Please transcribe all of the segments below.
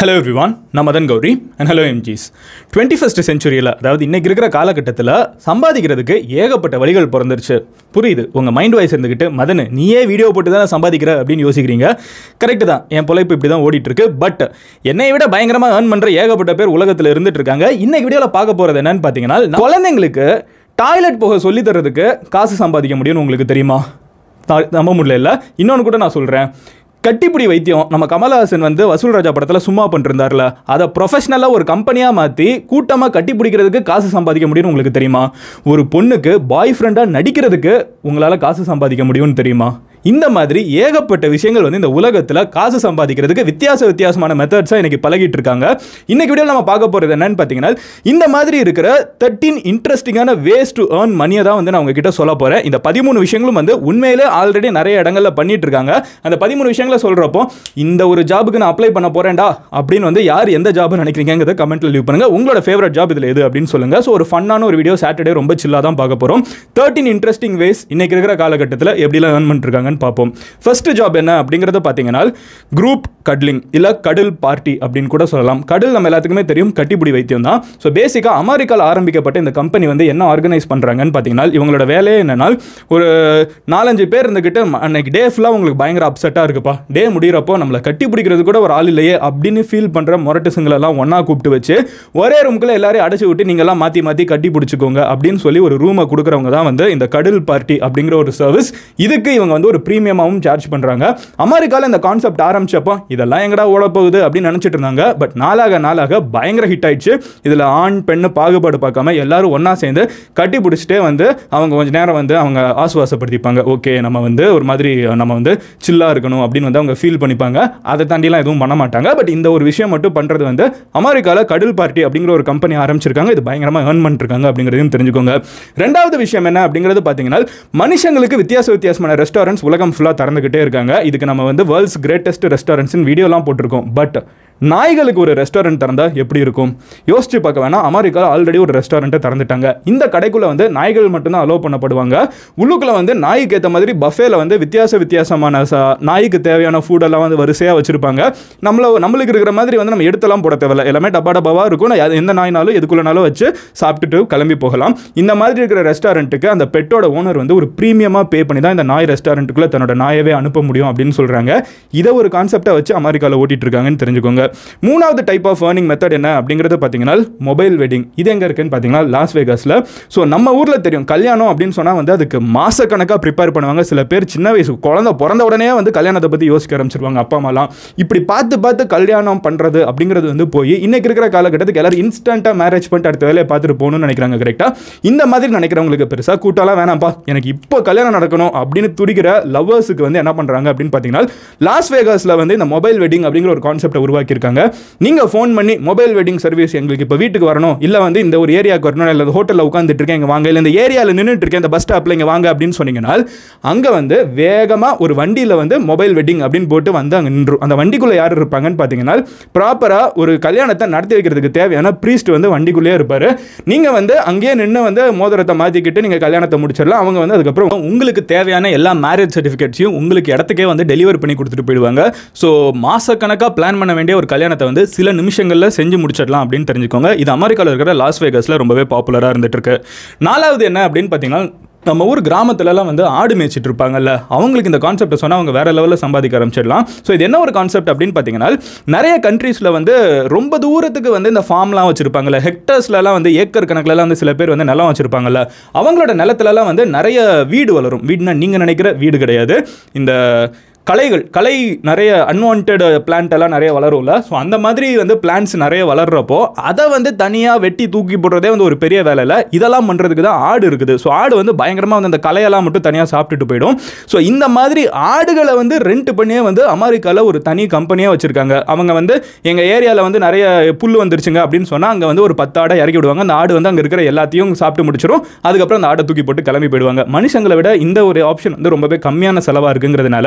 hello everyone நான் Madhan Gowri and hello எம்ஜிஸ் twenty first செஞ்சுரியில் அதாவது இன்னைக்கு இருக்கிற காலகட்டத்தில் சம்பாதிக்கிறதுக்கு ஏகப்பட்ட வழிகள் பிறந்துருச்சு புரியுது உங்கள் மைண்ட் வாய்ஸ் இருந்துக்கிட்டு மதன் நீயே வீடியோ போட்டு தானே சம்பாதிக்கிற அப்படின்னு யோசிக்கிறீங்க கரெக்டு தான் என் பிழைப்பு இப்படி தான் ஓடிட்டுருக்கு பட் என்னை விட பயங்கரமாக ஏர்ன் பண்ணுற ஏகப்பட்ட பேர் உலகத்தில் இருந்துட்டு இருக்காங்க இன்னைக்கு வீடியோவில் பார்க்க போகிறது என்னன்னு பார்த்தீங்கன்னா குழந்தைங்களுக்கு டாய்லெட் போக சொல்லித்தரதுக்கு காசு சம்பாதிக்க முடியும்னு உங்களுக்கு தெரியுமா நம்ப முடியல இல்லை இன்னொன்று கூட நான் சொல்கிறேன் கட்டிப்பிடி வைத்தியம் நம்ம கமலஹாசன் வந்து வசூல் ராஜா படத்தில் சும்மா பண்ணிருந்தார்ல அதை ப்ரொஃபஷனலாக ஒரு கம்பெனியாக மாற்றி கூட்டமாக கட்டி பிடிக்கிறதுக்கு காசு சம்பாதிக்க முடியும்னு உங்களுக்கு தெரியுமா ஒரு பொண்ணுக்கு பாய் ஃப்ரெண்டாக நடிக்கிறதுக்கு உங்களால் காசு சம்பாதிக்க முடியும்னு தெரியுமா இந்த மாதிரி ஏகப்பட்ட விஷயங்கள் வந்து இந்த உலகத்தில் காசு சம்பாதிக்கிறதுக்கு வித்தியாச வித்தியாசமான மெத்தட்ஸாக இன்றைக்கி பழகிட்டு இருக்காங்க இன்றைக்கி வீடியோ நம்ம பார்க்க போகிறது என்னன்னு பார்த்தீங்கன்னா இந்த மாதிரி இருக்கிற தேர்ட்டின் இன்ட்ரெஸ்டிங்கான வேஸ் டு ஏர்ன் மணியை தான் வந்து நான் உங்ககிட்ட சொல்ல போகிறேன் இந்த பதிமூணு விஷயங்களும் வந்து உண்மையிலே ஆல்ரெடி நிறைய இடங்களில் பண்ணிட்டு இருக்காங்க அந்த பதிமூணு விஷயங்களை சொல்கிறப்போ இந்த ஒரு ஜாபுக்கு நான் அப்ளை பண்ண போகிறேன்டா அப்படின்னு வந்து யார் எந்த ஜாப் நினைக்கிறீங்கிறத கமெண்ட்டில் லீவ் பண்ணுங்கள் உங்களோட ஃபேவரட் ஜாப் இதில் எது அப்படின்னு சொல்லுங்கள் ஸோ ஒரு ஃபன்னான ஒரு வீடியோ சாட்டர்டே ரொம்ப சில்லாக தான் பார்க்க போகிறோம் தேர்ட்டின் இன்ட்ரெஸ்டிங் வேஸ் இன்றைக்கி இருக்கிற காலகட்டத்தில் எப்படிலாம் ஏர்ன் பண்ணிருக்காங்க பார்ப்போம் ஃபர்ஸ்ட் ஜாப் என்ன அப்படிங்கிறத பார்த்தீங்கன்னா குரூப் கட்லிங் இல்லை கடல் பார்ட்டி அப்படின்னு கூட சொல்லலாம் கடல் நம்ம எல்லாத்துக்குமே தெரியும் கட்டிப்பிடி வைத்தியம் தான் ஸோ பேசிக்காக அமெரிக்காவில் ஆரம்பிக்கப்பட்ட இந்த கம்பெனி வந்து என்ன ஆர்கனைஸ் பண்ணுறாங்கன்னு பார்த்தீங்கன்னா இவங்களோட வேலையே என்னென்னா ஒரு நாலஞ்சு பேர் இருந்துக்கிட்டு அன்னைக்கு டே ஃபுல்லாக உங்களுக்கு பயங்கர அப்செட்டாக இருக்குப்பா டே முடிகிறப்போ நம்மளை கட்டி பிடிக்கிறது கூட ஒரு ஆள் இல்லையே அப்படின்னு ஃபீல் பண்ணுற மொரட்டுசுங்களெல்லாம் ஒன்றா கூப்பிட்டு வச்சு ஒரே ரூமுக்குள்ள எல்லாரையும் அடைச்சி விட்டு நீங்கள்லாம் மாற்றி மாற்றி கட்டி பிடிச்சிக்கோங்க அப்படின்னு சொல்லி ஒரு ரூமை கொடுக்குறவங்க தான் வந்து இந்த கடல் பார்ட்டி அப்படிங்கிற ஒரு சர்வீஸ் இதுக்கு இவங்க வந்து ஒரு ப்ரீமியமாகவும் சார்ஜ் பண்ணுறாங்க அமெரிக்காவில் இந்த கான்செப்ட் ஆரம்பிச்சப்போ இதெல்லாம் எங்கடா ஓட போகுது அப்படின்னு நினச்சிட்டு இருந்தாங்க பட் நாளாக நாளாக பயங்கர ஹிட் ஆயிடுச்சு இதில் ஆண் பெண்ணு பாகுபாடு பார்க்காம எல்லாரும் ஒன்றா சேர்ந்து கட்டி பிடிச்சிட்டே வந்து அவங்க கொஞ்ச நேரம் வந்து அவங்க ஆசுவாசப்படுத்திப்பாங்க ஓகே நம்ம வந்து ஒரு மாதிரி நம்ம வந்து சில்லாக இருக்கணும் அப்படின்னு வந்து அவங்க ஃபீல் பண்ணிப்பாங்க அதை தாண்டிலாம் எதுவும் பண்ண மாட்டாங்க பட் இந்த ஒரு விஷயம் மட்டும் பண்ணுறது வந்து அமெரிக்காவில் கடல் பார்ட்டி அப்படிங்கிற ஒரு கம்பெனி ஆரம்பிச்சிருக்காங்க இது பயங்கரமாக ஏர்ன் பண்ணிருக்காங்க அப்படிங்கிறதையும் தெரிஞ்சுக்கோங்க ரெண்டாவது விஷயம் என்ன அப்படிங்கிறது பார்த்தீங்கன்னா மனுஷங்களுக்கு வித்தியாச வித்தியாசமான ரெஸ்டாரண்ட்ஸ் உலகம் ஃபுல்லாக திறந்துக்கிட்டே இருக்காங்க இதுக்கு நம்ம வந்து வேர்ல்ட்ஸ் கிரேட்டஸ்ட் ரெஸ்டாரண்ட்ஸ்னு வீடியோலாம் போட்டிருக்கோம் பட் நாய்களுக்கு ஒரு ரெஸ்டாரண்ட் திறந்தால் எப்படி இருக்கும் யோசிச்சு பார்க்க வேணாம் அமெரிக்காவில் ஆல்ரெடி ஒரு ரெஸ்டாரண்ட்டை திறந்துட்டாங்க இந்த கடைக்குள்ளே வந்து நாய்கள் மட்டும்தான் அலோவ் பண்ணப்படுவாங்க உள்ளுக்குள்ள வந்து நாய்க்கு ஏற்ற மாதிரி பஃபேல வந்து வித்தியாச வித்தியாசமான நாய்க்கு தேவையான ஃபுட்டெல்லாம் வந்து வரிசையாக வச்சுருப்பாங்க நம்மள நம்மளுக்கு இருக்கிற மாதிரி வந்து நம்ம எடுத்தெல்லாம் போட தேவையில்ல எல்லாமே டப்பா டப்பாவாக இருக்கும் எந்த நாய்னாலும் எதுக்குள்ளனாலும் வச்சு சாப்பிட்டுட்டு கிளம்பி போகலாம் இந்த மாதிரி இருக்கிற ரெஸ்டாரண்ட்டுக்கு அந்த பெட்டோட ஓனர் வந்து ஒரு ப்ரீமியமாக பே பண்ணி தான் இந்த நாய் ரெஸ்டாரண்ட்டுக்குள்ளே தன்னோட நாயவே அனுப்ப முடியும் அப்படின்னு சொல்கிறாங்க இதை ஒரு கான்செப்டை வச்சு அமெரிக்காவில் ஓட்டிகிட்டு இருக்காங்கன்னு தெரிஞ்சுக்கோங்க மூணாவது டைப் ஆஃப் ஏர்னிங் மெத்தட் என்ன அப்படிங்கிறது பார்த்தீங்கன்னா மொபைல் வெட்டிங் இது எங்கே இருக்குன்னு பார்த்தீங்கன்னா லாஸ் வேகாஸில் ஸோ நம்ம ஊரில் தெரியும் கல்யாணம் அப்படின்னு சொன்னால் வந்து அதுக்கு மாதக்கணக்காக ப்ரிப்பேர் பண்ணுவாங்க சில பேர் சின்ன வயசு குழந்தை பிறந்த உடனே வந்து கல்யாணத்தை பற்றி யோசிக்க ஆரம்பிச்சிருவாங்க அப்பா அம்மாலாம் இப்படி பார்த்து பார்த்து கல்யாணம் பண்ணுறது அப்படிங்கிறது வந்து போய் இன்றைக்கி இருக்கிற காலகட்டத்துக்கு எல்லாரும் இன்ஸ்டண்ட்டாக மேரேஜ் பண்ணிட்டு அடுத்த வேலையை பார்த்துட்டு போகணும்னு நினைக்கிறாங்க கரெக்டாக இந்த மாதிரி நினைக்கிறவங்களுக்கு பெருசாக கூட்டாலாம் வேணாம்ப்பா எனக்கு இப்போ கல்யாணம் நடக்கணும் அப்படின்னு துடிக்கிற லவ்வர்ஸுக்கு வந்து என்ன பண்ணுறாங்க அப்படின்னு பார்த்தீங்கன்னா லாஸ் வேகாஸில் வந்து இந்த மொபைல் வெட்டிங் அப்படிங்கிற ஒரு கான்செப்டை உருவாக்கி உருவாக்கியிருக்காங்க நீங்கள் ஃபோன் பண்ணி மொபைல் வெட்டிங் சர்வீஸ் எங்களுக்கு இப்போ வீட்டுக்கு வரணும் இல்லை வந்து இந்த ஒரு ஏரியாவுக்கு வரணும் இல்லை ஹோட்டலில் உட்காந்துட்டு இருக்கேன் இங்கே வாங்க இல்லை இந்த ஏரியாவில் நின்றுட்டு இருக்கேன் இந்த பஸ் ஸ்டாப்பில் இங்கே வாங்க அப்படின்னு சொன்னீங்கன்னா அங்கே வந்து வேகமாக ஒரு வண்டியில் வந்து மொபைல் வெட்டிங் அப்படின்னு போட்டு வந்து அங்கே நின்று அந்த வண்டிக்குள்ளே யார் இருப்பாங்கன்னு பார்த்தீங்கன்னா ப்ராப்பராக ஒரு கல்யாணத்தை நடத்தி வைக்கிறதுக்கு தேவையான ப்ரீஸ்ட் வந்து வண்டிக்குள்ளேயே இருப்பார் நீங்கள் வந்து அங்கேயே நின்று வந்து மோதிரத்தை மாற்றிக்கிட்டு நீங்கள் கல்யாணத்தை முடிச்சிடலாம் அவங்க வந்து அதுக்கப்புறம் உங்களுக்கு தேவையான எல்லா மேரேஜ் சர்டிஃபிகேட்ஸையும் உங்களுக்கு இடத்துக்கே வந்து டெலிவரி பண்ணி கொடுத்துட்டு போயிடுவாங்க ஸோ மாதக்கணக்காக பிளான் பண்ண வேண்டிய ஒரு ஒரு கல்யாணத்தை வந்து சில நிமிஷங்களில் செஞ்சு முடிச்சிடலாம் அப்படின்னு தெரிஞ்சுக்கோங்க இது அமெரிக்காவில் இருக்கிற லாஸ் வேகஸில் ரொம்பவே பாப்புலராக இருந்துட்டு இருக்கு நாலாவது என்ன அப்படின்னு பார்த்தீங்கன்னா நம்ம ஊர் கிராமத்துலலாம் வந்து ஆடு மேய்ச்சிட்டு இருப்பாங்கல்ல அவங்களுக்கு இந்த கான்செப்டை சொன்னால் அவங்க வேறு லெவலில் சம்பாதிக்க ஆரம்பிச்சிடலாம் ஸோ இது என்ன ஒரு கான்செப்ட் அப்படின்னு பார்த்தீங்கன்னா நிறைய கண்ட்ரீஸில் வந்து ரொம்ப தூரத்துக்கு வந்து இந்த ஃபார்ம்லாம் வச்சுருப்பாங்கல்ல ஹெக்டர்ஸ்லலாம் வந்து ஏக்கர் கணக்கிலலாம் வந்து சில பேர் வந்து நிலம் வச்சுருப்பாங்கல்ல அவங்களோட நிலத்துலலாம் வந்து நிறைய வீடு வளரும் வீடுனா நீங்கள் நினைக்கிற வீடு கிடையாது இந்த கலைகள் கலை நிறைய அன்வான்ட் பிளான்ட் எல்லாம் நிறைய வளரும்ல ஸோ அந்த மாதிரி வந்து பிளான்ஸ் நிறைய வளர்றப்போ அதை வந்து தனியாக வெட்டி தூக்கி போடுறதே வந்து ஒரு பெரிய வேலை இல்லை இதெல்லாம் பண்ணுறதுக்கு தான் ஆடு இருக்குது ஸோ ஆடு வந்து பயங்கரமாக வந்து அந்த கலையெல்லாம் மட்டும் தனியாக சாப்பிட்டுட்டு போயிடும் ஸோ இந்த மாதிரி ஆடுகளை வந்து ரெண்ட் பண்ணியே வந்து அமெரிக்காவில் ஒரு தனி கம்பெனியாக வச்சுருக்காங்க அவங்க வந்து எங்கள் ஏரியாவில் வந்து நிறைய புல் வந்துருச்சுங்க அப்படின்னு சொன்னால் அங்கே வந்து ஒரு பத்து ஆடை இறக்கி விடுவாங்க அந்த ஆடு வந்து அங்கே இருக்கிற எல்லாத்தையும் சாப்பிட்டு முடிச்சிடும் அதுக்கப்புறம் அந்த ஆடை தூக்கி போட்டு கிளம்பி போயிடுவாங்க மனுஷங்களை விட இந்த ஒரு ஆப்ஷன் வந்து ரொம்பவே கம்மியான செலவாக இருக்குங்கிறதுனால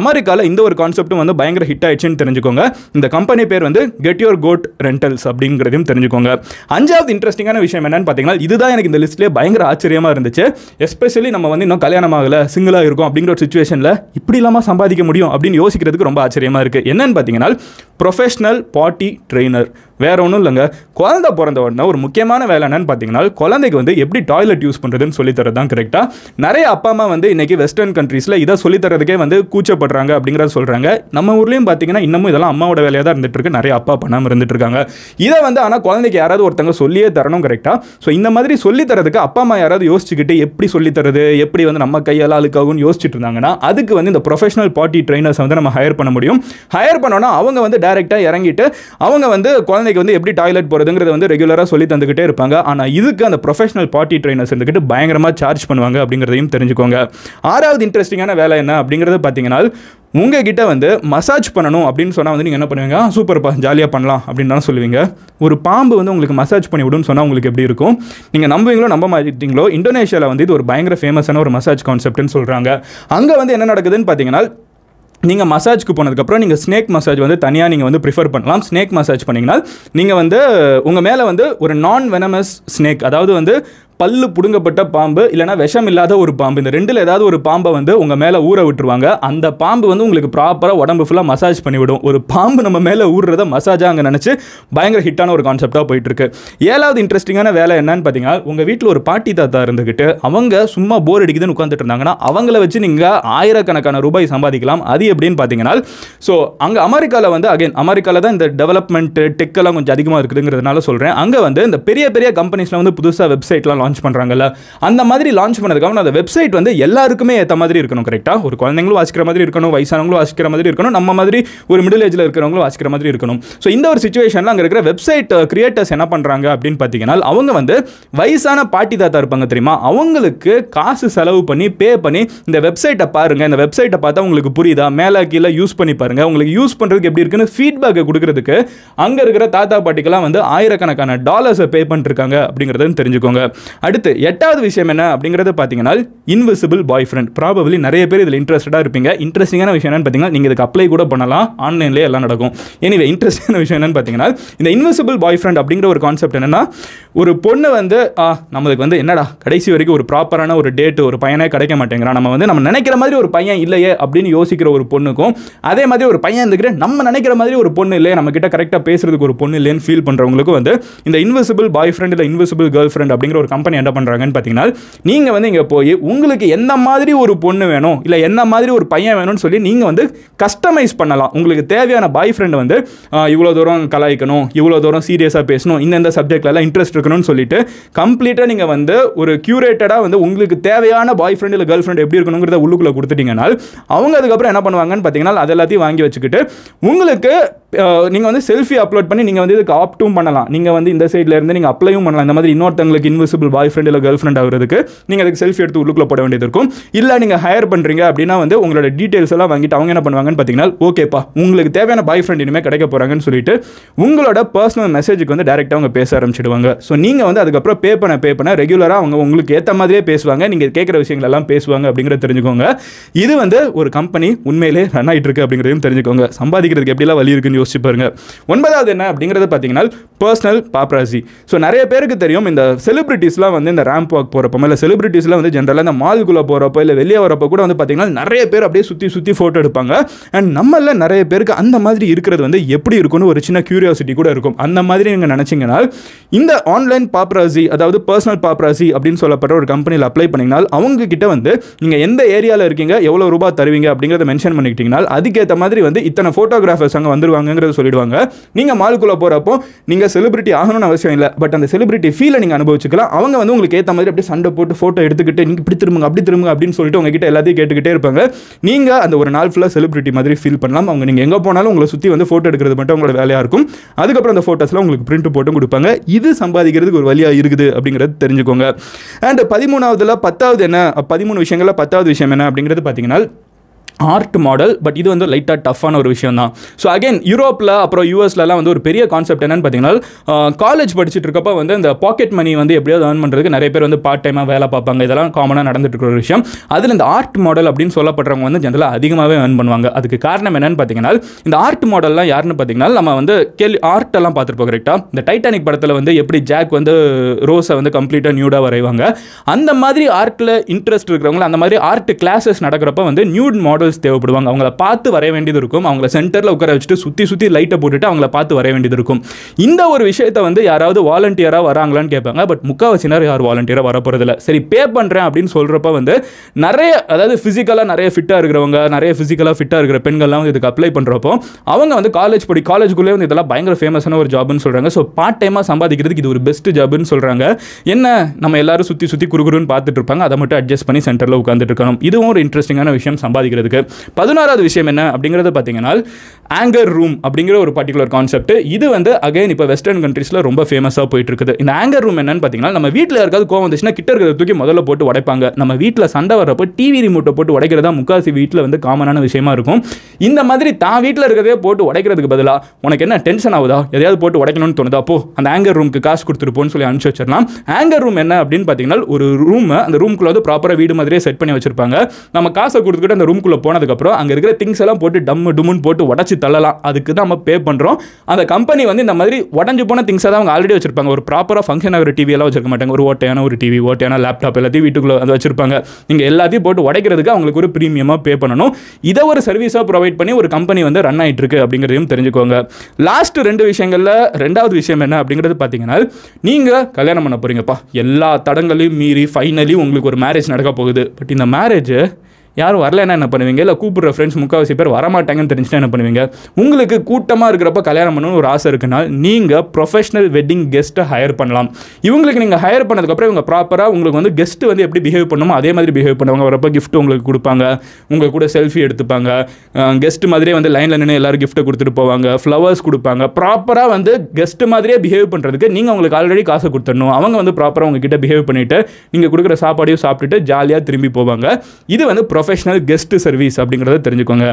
அமெரிக்காவில் இந்த ஒரு கான்செப்ட்டும் வந்து பயங்கர ஹிட் ஆயிடுச்சுன்னு தெரிஞ்சுக்கோங்க இந்த கம்பெனி பேர் வந்து கெட் யுவர் கோட் ரெண்டல்ஸ் அப்படிங்கிறதையும் தெரிஞ்சுக்கோங்க அஞ்சாவது இன்ட்ரெஸ்டிங்கான விஷயம் என்னன்னு பார்த்தீங்கன்னா இதுதான் எனக்கு இந்த லிஸ்ட்லேயே பயங்கர ஆச்சரியமாக இருந்துச்சு எஸ்பெஷலி நம்ம வந்து இன்னும் கல்யாணம் ஆகலை சிங்கிளாக இருக்கும் அப்படிங்கிற ஒரு சுச்சுவேஷனில் இப்படி இல்லாமல் சம்பாதிக்க முடியும் அப்படின்னு யோசிக்கிறதுக்கு ரொம்ப ஆச்சரியமாக இருக்குது என்னன்னு பார்த்தீங்கன்னா ப்ரொஃபஷனல் பார்ட்டி ட்ரெயினர் வேற ஒன்றும் இல்லைங்க குழந்தை பிறந்த உடனே ஒரு முக்கியமான வேலை என்னன்னு பார்த்தீங்கன்னா குழந்தைக்கு வந்து எப்படி டாய்லெட் யூஸ் பண்ணுறதுன்னு சொல்லி தான் கரெக்டாக நிறைய அப்பா அம்மா வந்து இன்றைக்கி வெஸ்டர்ன் கண்ட்ரீஸில் இதை சொல்லித்தரதுக்கே வந்து கூச்சப்படுறாங்க அப்படிங்கிறத சொல்கிறாங்க நம்ம ஊர்லேயும் பார்த்தீங்கன்னா இன்னமும் இதெல்லாம் அம்மாவோட வேலையாக தான் இருந்துட்டுருக்கு நிறைய அப்பா பண்ணாமல் இருக்காங்க இதை வந்து ஆனால் குழந்தைக்கு யாராவது ஒருத்தங்க சொல்லியே தரணும் கரெக்டாக ஸோ இந்த மாதிரி சொல்லித்தரதுக்கு அப்பா அம்மா யாராவது யோசிச்சுக்கிட்டு எப்படி சொல்லித்தரது எப்படி வந்து நம்ம கையால் அழுக்காகவும் யோசிச்சுட்டு இருந்தாங்கன்னா அதுக்கு வந்து இந்த ப்ரொஃபஷனல் பார்ட்டி ட்ரைனர்ஸ் வந்து நம்ம ஹையர் பண்ண முடியும் ஹையர் பண்ணோன்னா அவங்க வந்து டேரெக்டாக இறங்கிட்டு அவங்க வந்து குழந்தை குழந்தைக்கு வந்து எப்படி டாய்லெட் போகிறதுங்கிறத வந்து ரெகுலராக சொல்லி தந்துக்கிட்டே இருப்பாங்க ஆனால் இதுக்கு அந்த ப்ரொஃபஷனல் பார்ட்டி ட்ரைனர்ஸ் இருந்துக்கிட்டு பயங்கரமாக சார்ஜ் பண்ணுவாங்க அப்படிங்கிறதையும் தெரிஞ்சுக்கோங்க ஆறாவது இன்ட்ரெஸ்டிங்கான வேலை என்ன அப்படிங்கிறது பார்த்தீங்கன்னா உங்ககிட்ட வந்து மசாஜ் பண்ணணும் அப்படின்னு சொன்னால் வந்து நீங்கள் என்ன பண்ணுவீங்க சூப்பர் ஜாலியாக பண்ணலாம் அப்படின்னு சொல்லுவீங்க ஒரு பாம்பு வந்து உங்களுக்கு மசாஜ் பண்ணி விடுன்னு சொன்னால் உங்களுக்கு எப்படி இருக்கும் நீங்கள் நம்புவீங்களோ நம்ப மாட்டீங்களோ இந்தோனேஷியாவில் வந்து இது ஒரு பயங்கர ஃபேமஸான ஒரு மசாஜ் கான்செப்ட்னு சொல்கிறாங்க அங்கே வந்து என்ன நடக்குதுன்னு பார்த்தீங்கன்னா நீங்கள் மசாஜ்க்கு போனதுக்கப்புறம் நீங்கள் ஸ்னேக் மசாஜ் வந்து தனியாக நீங்கள் வந்து ப்ரிஃபர் பண்ணலாம் ஸ்னேக் மசாஜ் பண்ணிங்கன்னா நீங்கள் வந்து உங்கள் மேலே வந்து ஒரு நான் வெனமஸ் ஸ்னேக் அதாவது வந்து பல்லு பிடுங்கப்பட்ட பாம்பு இல்லைனா விஷம் இல்லாத ஒரு பாம்பு இந்த ரெண்டில் ஏதாவது ஒரு பாம்பை வந்து உங்கள் மேலே ஊற விட்டுருவாங்க அந்த பாம்பு வந்து உங்களுக்கு ப்ராப்பராக உடம்பு ஃபுல்லாக மசாஜ் பண்ணிவிடும் ஒரு பாம்பு நம்ம மேலே ஊறுறத மசாஜாக அங்கே நினச்சி பயங்கர ஹிட்டான ஒரு கான்செப்டாக போயிட்டுருக்கு ஏழாவது இன்ட்ரெஸ்டிங்கான வேலை என்னன்னு பார்த்தீங்கன்னா உங்கள் வீட்டில் ஒரு பாட்டி தாத்தா இருந்துக்கிட்டு அவங்க சும்மா போர் அடிக்குதுன்னு உட்காந்துட்டு இருந்தாங்கன்னா அவங்கள வச்சு நீங்கள் ஆயிரக்கணக்கான ரூபாய் சம்பாதிக்கலாம் அது எப்படின்னு பார்த்தீங்கன்னா ஸோ அங்கே அமெரிக்காவில் வந்து அகைன் அமெரிக்காவில் தான் இந்த டெவலப்மெண்ட் டெக்கெல்லாம் கொஞ்சம் அதிகமாக இருக்குதுங்கிறதுனால சொல்கிறேன் அங்கே வந்து இந்த பெரிய பெரிய கம்பெனிஸில் வந்து புதுசாக வெப்சைட்லாம் லான்ச் பண்ணுறாங்கல்ல அந்த மாதிரி லான்ச் பண்ணதுக்காக அந்த வெப்சைட் வந்து எல்லாருக்குமே ஏற்ற மாதிரி இருக்கணும் கரெக்டாக ஒரு குழந்தைங்களும் வாசிக்கிற மாதிரி இருக்கணும் வயசானவங்களும் வாசிக்கிற மாதிரி இருக்கணும் நம்ம மாதிரி ஒரு மிடில் ஏஜில் இருக்கிறவங்களும் வாசிக்கிற மாதிரி இருக்கணும் ஸோ இந்த ஒரு சுச்சுவேஷனில் அங்கே இருக்கிற வெப்சைட் கிரியேட்டர்ஸ் uh, என்ன பண்ணுறாங்க அப்படின்னு பார்த்தீங்கன்னா அவங்க வந்து வயசான பாட்டி தாத்தா இருப்பாங்க தெரியுமா அவங்களுக்கு காசு செலவு பண்ணி பே பண்ணி இந்த வெப்சைட்டை பாருங்கள் இந்த வெப்சைட்டை பார்த்தா உங்களுக்கு புரியுதா மேலே கீழே யூஸ் பண்ணி பாருங்கள் உங்களுக்கு யூஸ் பண்ணுறதுக்கு எப்படி இருக்குன்னு ஃபீட்பேக்கை கொடுக்குறதுக்கு அங்கே இருக்கிற தாத்தா பாட்டிக்கெல்லாம் வந்து ஆயிரக்கணக்கான டாலர்ஸை பே பண்ணிருக்காங்க அப்படிங்கிறத தெரிஞ்சுக்கோங்க அடுத்து எட்டாவது விஷயம் என்ன அப்படிங்கிறது பார்த்தீங்கன்னா இன்விசிபிள் பாய் ஃப்ரெண்ட் ப்ராபபிளி நிறைய பேர் இதில் இன்ட்ரெஸ்டாக இருப்பீங்க இன்ட்ரெஸ்டிங்கான விஷயம் என்னன்னு பார்த்தீங்கன்னா நீங்கள் இதுக்கு அப்ளை கூட பண்ணலாம் ஆன்லைன்லேயே எல்லாம் நடக்கும் எனிவே இன்ட்ரெஸ்டிங்கான விஷயம் என்னன்னு பார்த்தீங்கன்னா இந்த இன்விசிபிள் பாய் ஃப்ரெண்ட் அப்படிங்கிற ஒரு கான்செப்ட் என்னன்னா ஒரு பொண்ணு வந்து நம்மளுக்கு வந்து என்னடா கடைசி வரைக்கும் ஒரு ப்ராப்பரான ஒரு டேட்டு ஒரு பையனே கிடைக்க மாட்டேங்கிறான் நம்ம வந்து நம்ம நினைக்கிற மாதிரி ஒரு பையன் இல்லையே அப்படின்னு யோசிக்கிற ஒரு பொண்ணுக்கும் அதே மாதிரி ஒரு பையன் இருந்துக்கிட்டு நம்ம நினைக்கிற மாதிரி ஒரு பொண்ணு இல்லையே நம்ம கிட்ட கரெக்டாக பேசுறதுக்கு ஒரு பொண்ணு இல்லைன்னு ஃபீல் பண்ணுறவங்களுக்கும் வந்து இந்த இன்விசிபிள் பாய் ஃப்ரெண்ட் இல்லை இன்விசிபிள் கேர்ள் ஃப்ரெண்ட் அப்படிங்கிற ஒரு கம்பெனி பண்ணி என்ன பண்ணுறாங்கன்னு பார்த்தீங்கன்னா நீங்கள் வந்து இங்கே போய் உங்களுக்கு எந்த மாதிரி ஒரு பொண்ணு வேணும் இல்லை எந்த மாதிரி ஒரு பையன் வேணும்னு சொல்லி நீங்கள் வந்து கஸ்டமைஸ் பண்ணலாம் உங்களுக்கு தேவையான பாய் ஃப்ரெண்ட் வந்து இவ்வளோ தூரம் கலாய்க்கணும் இவ்வளோ தூரம் சீரியஸாக பேசணும் இந்தந்த சப்ஜெக்ட்லலாம் இன்ட்ரெஸ்ட் இருக்கணும்னு சொல்லிட்டு கம்ப்ளீட்டாக நீங்கள் வந்து ஒரு க்யூரேட்டடாக வந்து உங்களுக்கு தேவையான பாய் ஃப்ரெண்ட் இல்லை கேர்ள் ஃப்ரெண்டு எப்படி இருக்கணுங்கிறத உள்ளுக்குள்ளே கொடுத்துட்டிங்கனால் அவங்க அதுக்கப்புறம் என்ன பண்ணுவாங்கன்னு பார்த்தீங்கன்னா அது எல்லாத்தையும் வாங்கி வச்சுக்கிட்டு உங்களுக்கு நீங்கள் வந்து செல்ஃபி அப்லோட் பண்ணி நீங்கள் வந்து இதுக்கு ஆப்டும் பண்ணலாம் நீங்கள் வந்து இந்த சைடில் இருந்து நீங்கள் அப்ளையும் பண்ணலாம் இந்த மாதிரி இன்னொருத்தங்களுக்கு இன்விசிபிள் பாய் ஃப்ரெண்ட் இல்லை கேர்ள் ஃப்ரெண்ட் ஆகிறதுக்கு நீங்கள் அதுக்கு செல்ஃபி எடுத்து உள்ளுக்குள்ள போட வேண்டியது இருக்கும் இல்லை நீங்கள் ஹையர் பண்ணுறீங்க அப்படின்னா வந்து உங்களோட டீட்டெயில்ஸ் எல்லாம் வாங்கிட்டு அவங்க என்ன பண்ணுவாங்கன்னு பார்த்தீங்கன்னா ஓகேப்பா உங்களுக்கு தேவையான பாய் ஃப்ரெண்ட் இனிமேல் கிடைக்க போகிறாங்கன்னு சொல்லிட்டு உங்களோட பர்சனல் மெசேஜுக்கு வந்து டேரெக்டாக அவங்க பேச ஆரம்பிச்சிடுவாங்க ஸோ நீங்கள் வந்து அதுக்கப்புறம் பே பண்ண பே பண்ண ரெகுலராக அவங்க உங்களுக்கு ஏற்ற மாதிரியே பேசுவாங்க நீங்கள் கேட்குற விஷயங்கள் எல்லாம் பேசுவாங்க அப்படிங்கிறத தெரிஞ்சுக்கோங்க இது வந்து ஒரு கம்பெனி உண்மையிலே ரன் ஆகிட்டு இருக்கு அப்படிங்கிறதையும் தெரிஞ்சுக்கோங்க சம்பாதிக்கிறதுக்கு எப்படிலாம் வழி இருக்குன்னு யோசிச்சு பாருங்க ஒன்பதாவது என்ன அப்படிங்கிறது பார்த்தீங்கன்னா பர்சனல் பாப்ராசி ஸோ நிறைய பேருக்கு தெரியும் இந்த செலிபிரிட்டிஸ்லாம் வந்து இந்த ரேம்ப் வாக் போகிறப்போ இல்லை செலிபிரிட்டிஸ்லாம் வந்து ஜென்ரலாக இந்த மால்குள்ளே போகிறப்போ இல்லை வெளியே வரப்போ கூட வந்து பார்த்தீங்கன்னா நிறைய பேர் அப்படியே சுற்றி சுற்றி ஃபோட்டோ எடுப்பாங்க அண்ட் நம்மள நிறைய பேருக்கு அந்த மாதிரி இருக்கிறது வந்து எப்படி இருக்கும்னு ஒரு சின்ன க்யூரியாசிட்டி கூட இருக்கும் அந்த மாதிரி நீங்கள் நினச்சிங்கன்னா இந்த ஆன்லைன் பாப்ராசி அதாவது பர்சனல் பாப்ராசி அப்படின்னு சொல்லப்பட்ட ஒரு கம்பெனியில் அப்ளை பண்ணிங்கனால் கிட்ட வந்து நீங்கள் எந்த ஏரியாவில் இருக்கீங்க எவ்வளோ ரூபாய் தருவீங்க அப்படிங்கிறத மென்ஷன் பண்ணிக்கிட்டீங்கன்னா அதுக்கேற்ற மாதிரி வந்து இத்தனை ஃபோட்டோகிராஃபர்ஸ் அங்கே வந்துருவாங்க ஆகுங்கிறத சொல்லிடுவாங்க நீங்கள் மாலுக்குள்ளே போகிறப்போ நீங்கள் செலிபிரிட்டி ஆகணும்னு அவசியம் இல்லை பட் அந்த செலிபிரிட்டி ஃபீலை நீங்கள் அனுபவிச்சுக்கலாம் அவங்க வந்து உங்களுக்கு ஏற்ற மாதிரி அப்படியே சண்டை போட்டு ஃபோட்டோ எடுத்துக்கிட்டு நீங்கள் இப்படி திரும்புங்க அப்படி திரும்புங்க அப்படின்னு சொல்லிட்டு உங்ககிட்ட எல்லாத்தையும் கேட்டுக்கிட்டே இருப்பாங்க நீங்கள் அந்த ஒரு நாள் ஃபுல்லாக செலிபிரிட்டி மாதிரி ஃபீல் பண்ணலாம் அவங்க நீங்கள் எங்கே போனாலும் உங்களை சுற்றி வந்து ஃபோட்டோ எடுக்கிறது மட்டும் உங்களோட வேலையாக இருக்கும் அதுக்கப்புறம் அந்த ஃபோட்டோஸ்லாம் உங்களுக்கு பிரிண்ட் போட்டும் கொடுப்பாங்க இது சம்பாதிக்கிறதுக்கு ஒரு வழியாக இருக்குது அப்படிங்கிறது தெரிஞ்சுக்கோங்க அண்ட் பதிமூணாவதுல பத்தாவது என்ன பதிமூணு விஷயங்களில் பத்தாவது விஷயம் என்ன அப்படிங்கிறது பார்த்தீங்கன்னா ஆர்ட் மாடல் பட் இது வந்து லைட்டாக டஃப்பான ஒரு விஷயம் தான் ஸோ அகைன் யூரோப்பில் அப்புறம் யூஎஸ்லலாம் வந்து ஒரு பெரிய கான்செப்ட் என்னென்னு பார்த்தீங்கன்னா காலேஜ் படிச்சுட்டு இருக்கப்போ வந்து இந்த பாக்கெட் மணி வந்து எப்படியாவது ஏர்ன் பண்ணுறதுக்கு நிறைய பேர் வந்து பார்ட் டைமாக வேலை பார்ப்பாங்க இதெல்லாம் காமனாக நடந்துட்டு இருக்கிற ஒரு விஷயம் அதில் இந்த ஆர்ட் மாடல் அப்படின்னு சொல்லப்படுறவங்க வந்து ஜென்ரலாக அதிகமாகவே ஏர்ன் பண்ணுவாங்க அதுக்கு காரணம் என்னென்னு பார்த்தீங்கன்னா இந்த ஆர்ட் மாடல்லாம் யாருன்னு பார்த்தீங்கன்னா நம்ம வந்து கேள்வி ஆர்ட்டெல்லாம் பார்த்துருப்போம் கரெக்டாக இந்த டைட்டானிக் படத்தில் வந்து எப்படி ஜாக் வந்து ரோஸை வந்து கம்ப்ளீட்டாக நியூடாக வரைவாங்க அந்த மாதிரி ஆர்ட்டில் இன்ட்ரெஸ்ட் இருக்கிறவங்க அந்த மாதிரி ஆர்ட் கிளாஸஸ் நடக்கிறப்ப வந்து நியூட் மாடல் மாடல்ஸ் தேவைப்படுவாங்க அவங்கள பார்த்து வரைய வேண்டியது இருக்கும் அவங்கள சென்டரில் உட்கார வச்சுட்டு சுற்றி சுற்றி லைட்டை போட்டுட்டு அவங்கள பார்த்து வரைய வேண்டியது இருக்கும் இந்த ஒரு விஷயத்தை வந்து யாராவது வாலண்டியராக வராங்களான்னு கேட்பாங்க பட் முக்கால்வாசினர் யார் வாலண்டியராக வர போகிறதில்ல சரி பே பண்ணுறேன் அப்படின்னு சொல்கிறப்ப வந்து நிறைய அதாவது ஃபிசிக்கலாக நிறைய ஃபிட்டாக இருக்கிறவங்க நிறைய ஃபிசிக்கலாக ஃபிட்டாக இருக்கிற பெண்கள்லாம் வந்து இதுக்கு அப்ளை பண்ணுறப்போ அவங்க வந்து காலேஜ் படி காலேஜுக்குள்ளே வந்து இதெல்லாம் பயங்கர ஃபேமஸான ஒரு ஜாப்னு சொல்கிறாங்க ஸோ பார்ட் டைமாக சம்பாதிக்கிறதுக்கு இது ஒரு பெஸ்ட் ஜாப்னு சொல்கிறாங்க என்ன நம்ம எல்லாரும் சுற்றி சுற்றி குறுகுறுன்னு பார்த்துட்டு இருப்பாங்க அதை மட்டும் அட்ஜஸ்ட் பண்ணி சென்டரில் உட்காந்துட்டு இருக்கணும் இதுவும் ஒரு இன்ட்ரெஸ்டிங்கான விஷயம் சம்பாதிக்கிறது இருக்கு பதினாறாவது விஷயம் என்ன அப்படிங்கிறது பார்த்தீங்கன்னா ஆங்கர் ரூம் அப்படிங்கிற ஒரு பர்டிகுலர் கான்செப்ட் இது வந்து அகைன் இப்போ வெஸ்டர்ன் கண்ட்ரீஸில் ரொம்ப ஃபேமஸாக போயிட்டு இருக்குது இந்த ஆங்கர் ரூம் என்னன்னு பார்த்தீங்கன்னா நம்ம வீட்டில் யாருக்காவது கோவம் வந்துச்சுன்னா கிட்ட இருக்கிறத தூக்கி முதல்ல போட்டு உடைப்பாங்க நம்ம வீட்டில் சண்டை வர்றப்போ டிவி ரிமோட்டை போட்டு உடைக்கிறதா முக்காசி வீட்டில் வந்து காமனான விஷயமா இருக்கும் இந்த மாதிரி தான் வீட்டில் இருக்கிறதே போட்டு உடைக்கிறதுக்கு பதிலாக உனக்கு என்ன டென்ஷன் ஆகுதா எதையாவது போட்டு உடைக்கணும்னு தோணுதா போ அந்த ஆங்கர் ரூமுக்கு காசு கொடுத்துருப்போன்னு சொல்லி அனுப்பிச்சு வச்சிடலாம் ஆங்கர் ரூம் என்ன அப்படின்னு பார்த்தீங்கன்னா ஒரு ரூம் அந்த ரூம்குள்ளே வந்து ப்ராப்பராக வீடு மாதிரியே செட் பண்ணி வச்சிருப்பாங்க நம்ம காசை கொடுத்துக்கிட்டு அந்த ரூம்குள்ளே போனதுக்கப்புறம் அங்கே இருக்கிற திங்ஸ் எல்லாம் போட்டு டம்மு டுமுன்னு போட்டு உடச்சி தள்ளலாம் அதுக்கு தான் நம்ம பே பண்ணுறோம் அந்த கம்பெனி வந்து இந்த மாதிரி உடஞ்சி போன திங்ஸை தான் அவங்க ஆல்ரெடி வச்சிருப்பாங்க ஒரு ப்ராப்பராக ஃபங்க்ஷன் ஆகிற எல்லாம் வச்சிருக்க மாட்டாங்க ஒரு ஓட்டையான ஒரு டிவி ஓட்டையான லேப்டாப் எல்லாத்தையும் வீட்டுக்குள்ளே அதை வச்சிருப்பாங்க நீங்கள் எல்லாத்தையும் போட்டு உடைக்கிறதுக்கு அவங்களுக்கு ஒரு ப்ரீமியமாக பே பண்ணணும் இதை ஒரு சர்வீஸாக ப்ரொவைட் பண்ணி ஒரு கம்பெனி வந்து ரன் ஆகிட்டு இருக்கு அப்படிங்கிறதையும் தெரிஞ்சுக்கோங்க லாஸ்ட் ரெண்டு விஷயங்களில் ரெண்டாவது விஷயம் என்ன அப்படிங்கிறது பார்த்தீங்கன்னா நீங்கள் கல்யாணம் பண்ண போகிறீங்கப்பா எல்லா தடங்களையும் மீறி ஃபைனலி உங்களுக்கு ஒரு மேரேஜ் நடக்க போகுது பட் இந்த மேரேஜ் யாரும் வரலன்னா என்ன பண்ணுவீங்க இல்லை கூப்பிட்ற ஃப்ரெண்ட்ஸ் முக்கால்வாசி பேர் வரமாட்டாங்கன்னு தெரிஞ்சுன்னா என்ன பண்ணுவீங்க உங்களுக்கு கூட்டமாக இருக்கிறப்ப கல்யாணம் பண்ணணும்னு ஒரு ஆசை இருக்குன்னா நீங்கள் ப்ரொஃபஷனல் வெட்டிங் கெஸ்ட்டை ஹையர் பண்ணலாம் இவங்களுக்கு நீங்கள் ஹையர் பண்ணதுக்கப்புறம் இவங்க ப்ராப்பராக உங்களுக்கு வந்து கெஸ்ட் வந்து எப்படி பிஹேவ் பண்ணுமோ அதே மாதிரி பிஹேவ் பண்ணுவாங்க வரப்போ கிஃப்ட் உங்களுக்கு கொடுப்பாங்க உங்கள் கூட செல்ஃபி எடுத்துப்பாங்க கெஸ்ட் மாதிரியே வந்து லைனில் நின்று எல்லோரும் கிஃப்ட்டை கொடுத்துட்டு போவாங்க ஃப்ளவர்ஸ் கொடுப்பாங்க ப்ராப்பராக வந்து கெஸ்ட் மாதிரியே பிஹேவ் பண்ணுறதுக்கு நீங்கள் உங்களுக்கு ஆல்ரெடி காசை கொடுத்துடணும் அவங்க வந்து ப்ராப்பராக உங்ககிட்ட பிஹேவ் பண்ணிவிட்டு நீங்கள் கொடுக்குற சாப்பாடையும் சாப்பிட்டுட்டு ஜாலியாக திரும்பி போவாங்க இது வந்து ப்ரொஃபஷனல் கெஸ்ட் சர்வீஸ் அப்படிங்கிறத தெரிஞ்சுக்கோங்க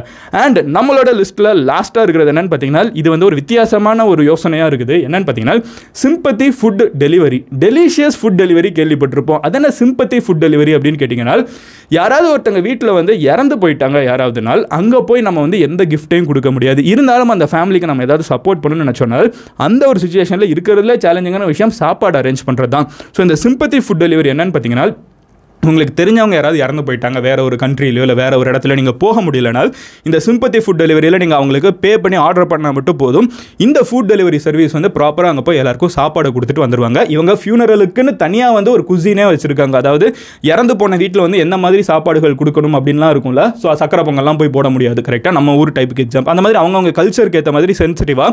அண்ட் நம்மளோட லிஸ்ட்டில் லாஸ்ட்டாக இருக்கிறது என்னென்னு பார்த்தீங்கன்னா இது வந்து ஒரு வித்தியாசமான ஒரு யோசனையாக இருக்குது என்னென்னு பார்த்தீங்கன்னா sympathy food delivery delicious food delivery கேள்விப்பட்டிருப்போம் என்ன சிம்பத்தி ஃபுட் டெலிவரி அப்படின்னு கேட்டிங்கன்னா யாராவது ஒருத்தங்க வீட்டில் வந்து இறந்து போயிட்டாங்க யாராவது நாள் அங்கே போய் நம்ம வந்து எந்த கிஃப்ட்டையும் கொடுக்க முடியாது இருந்தாலும் அந்த ஃபேமிலிக்கு நம்ம ஏதாவது சப்போர்ட் பண்ணணும்னு நினச்சோன்னால் அந்த ஒரு சுச்சுவேஷனில் இருக்கிறதுல சேலஞ்சிங்கான விஷயம் சாப்பாடு அரேஞ்ச் பண்ணுறது தான் ஸோ இந்த சிம்பத்தி ஃபுட் டெலிவரி என்னென்னு பார்த்தீங்கன்னா உங்களுக்கு தெரிஞ்சவங்க யாராவது இறந்து போயிட்டாங்க வேறு ஒரு கண்ட்ரிலையோ இல்லை வேறு ஒரு இடத்துல நீங்கள் போக முடியலனால் இந்த சிம்பத்தி ஃபுட் டெலிவரியில் நீங்கள் அவங்களுக்கு பே பண்ணி ஆர்டர் பண்ணால் மட்டும் போதும் இந்த ஃபுட் டெலிவரி சர்வீஸ் வந்து ப்ராப்பராக அங்கே போய் எல்லாருக்கும் சாப்பாடு கொடுத்துட்டு வந்துடுவாங்க இவங்க ஃபியூனரலுக்குன்னு தனியாக வந்து ஒரு குசினே வச்சுருக்காங்க அதாவது இறந்து போன வீட்டில் வந்து எந்த மாதிரி சாப்பாடுகள் கொடுக்கணும் அப்படின்லாம் இருக்கும்ல ஸோ சக்கரை பொங்கல்லாம் போய் போட முடியாது கரெக்டாக நம்ம ஊர் டைப்புக்கு எக்ஸாம் அந்த மாதிரி அவங்கவுங்க கல்ச்சருக்கு ஏற்ற மாதிரி சென்சிட்டிவாக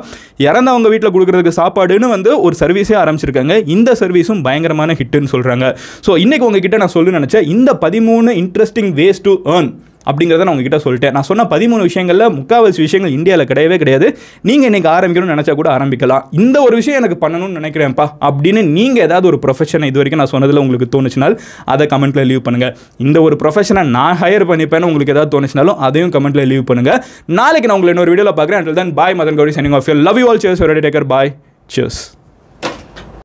இறந்தவங்க வீட்டில் கொடுக்குறதுக்கு சாப்பாடுன்னு வந்து ஒரு சர்வீஸே ஆரம்பிச்சிருக்காங்க இந்த சர்வீஸும் பயங்கரமான ஹிட்டுன்னு சொல்கிறாங்க ஸோ இன்றைக்கி உங்ககிட்ட நான் சொல்லு தெரிஞ்சிருக்கும்னு இந்த பதிமூணு இன்ட்ரெஸ்டிங் வேஸ் டு ஏர்ன் அப்படிங்கிறத நான் உங்ககிட்ட சொல்லிட்டேன் நான் சொன்ன பதிமூணு விஷயங்களில் முக்கால்வாசி விஷயங்கள் இந்தியாவில் கிடையவே கிடையாது நீங்கள் இன்னைக்கு ஆரம்பிக்கணும்னு நினச்சா கூட ஆரம்பிக்கலாம் இந்த ஒரு விஷயம் எனக்கு பண்ணணும்னு நினைக்கிறேன்ப்பா அப்படின்னு நீங்கள் ஏதாவது ஒரு ப்ரொஃபஷனை இது வரைக்கும் நான் சொன்னதில் உங்களுக்கு தோணுச்சினால் அதை கமெண்ட்டில் லீவ் பண்ணுங்கள் இந்த ஒரு ப்ரொஃபஷனை நான் ஹையர் பண்ணிப்பேன்னு உங்களுக்கு ஏதாவது தோணுச்சுனாலும் அதையும் கமெண்ட்டில் லீவ் பண்ணுங்கள் நாளைக்கு நான் உங்களை இன்னொரு வீடியோவில் பார்க்குறேன் and then bye Madan Gauri signing off you love you all cheers ஒரு டேக்கர் பாய் சேர்ஸ்